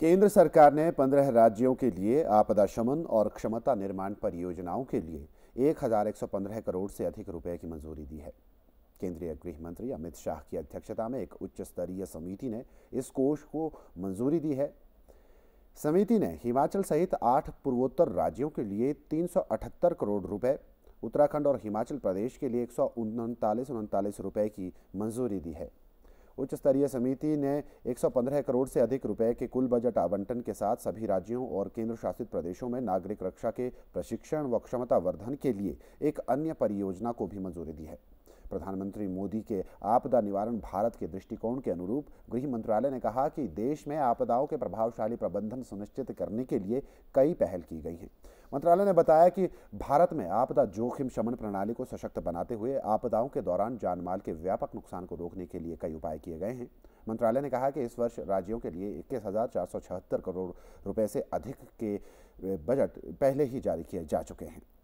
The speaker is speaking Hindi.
केंद्र सरकार ने पंद्रह राज्यों के लिए आपदा शमन और क्षमता निर्माण परियोजनाओं के लिए एक हजार एक सौ पंद्रह करोड़ से अधिक रुपए की मंजूरी दी है केंद्रीय गृह मंत्री अमित शाह की अध्यक्षता में एक उच्च स्तरीय समिति ने इस कोष को मंजूरी दी है समिति ने हिमाचल सहित आठ पूर्वोत्तर राज्यों के लिए 378 करोड़ रुपए उत्तराखंड और हिमाचल प्रदेश के लिए एक सौ रुपए की मंजूरी दी है उच्च स्तरीय समिति ने 115 करोड़ से अधिक रुपए के कुल बजट आवंटन के साथ सभी राज्यों और केंद्र शासित प्रदेशों में नागरिक रक्षा के प्रशिक्षण व क्षमता वर्धन के लिए एक अन्य परियोजना को भी मंजूरी दी है प्रधानमंत्री मोदी के आपदा निवारण भारत के दृष्टिकोण के अनुरूप गृह मंत्रालय ने कहा कि देश में आपदाओं के प्रभावशाली प्रबंधन सुनिश्चित करने के लिए कई पहल की गई हैं मंत्रालय ने बताया कि भारत में आपदा जोखिम शमन प्रणाली को सशक्त बनाते हुए आपदाओं के दौरान जानमाल के व्यापक नुकसान को रोकने के लिए कई उपाय किए गए हैं मंत्रालय ने कहा कि इस वर्ष राज्यों के लिए इक्कीस करोड़ रुपए से अधिक के बजट पहले ही जारी किए जा चुके हैं